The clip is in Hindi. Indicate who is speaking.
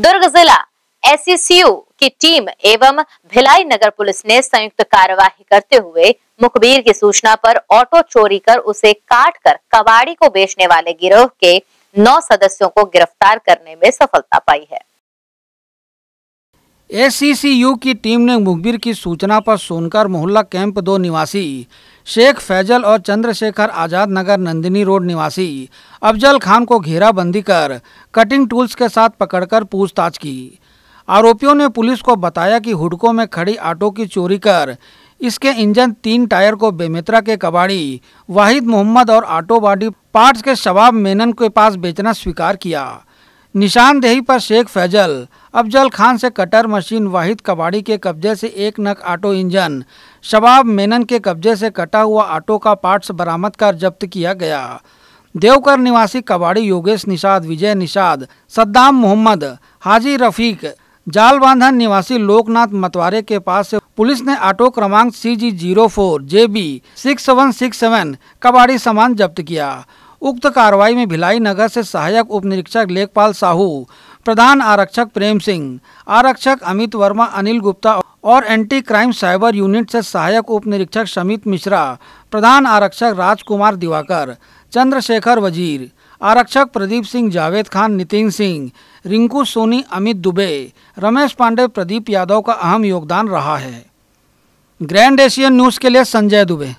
Speaker 1: दुर्ग जिला एससीसीयू की टीम एवं भिलाई नगर पुलिस ने संयुक्त कार्यवाही करते हुए मुखबिर की सूचना पर ऑटो चोरी कर उसे काट कर कबाड़ी को बेचने वाले गिरोह के नौ सदस्यों को गिरफ्तार करने में सफलता पाई है
Speaker 2: एसीसीयू की टीम ने मुखबिर की सूचना पर सोनकर मोहल्ला कैंप दो निवासी शेख फैजल और चंद्रशेखर आज़ाद नगर नंदिनी रोड निवासी अफजल खान को घेराबंदी कर कटिंग टूल्स के साथ पकड़कर पूछताछ की आरोपियों ने पुलिस को बताया कि हुडको में खड़ी ऑटो की चोरी कर इसके इंजन तीन टायर को बेमित्रा के कबाड़ी वाहिद मोहम्मद और ऑटो बॉडी पार्ट्स के शबाब मेनन के पास बेचना स्वीकार किया निशानदेही पर शेख फैजल अफजल खान से कटर मशीन वाहिद कबाड़ी के कब्जे से एक नक ऑटो इंजन शबाब मेनन के कब्जे से कटा हुआ ऑटो का पार्ट्स बरामद कर जब्त किया गया देवकर निवासी कबाड़ी योगेश निषाद विजय निषाद सद्दाम मोहम्मद हाजी रफीक जालबांधन निवासी लोकनाथ मतवारे के पास से पुलिस ने ऑटो क्रमांक C G zero four J B six seven six seven कबाड़ी सामान जब्त किया उक्त कार्रवाई में भिलाई नगर से सहायक उप निरीक्षक लेखपाल साहू प्रधान आरक्षक प्रेम सिंह आरक्षक अमित वर्मा अनिल गुप्ता और एंटी क्राइम साइबर यूनिट से सहायक उप निरीक्षक समित मिश्रा प्रधान आरक्षक राजकुमार दिवाकर चंद्रशेखर वजीर आरक्षक प्रदीप सिंह जावेद खान नितिन सिंह रिंकू सोनी अमित दुबे रमेश पांडे प्रदीप यादव का अहम योगदान रहा है ग्रैंड एशियन न्यूज़ के लिए संजय दुबे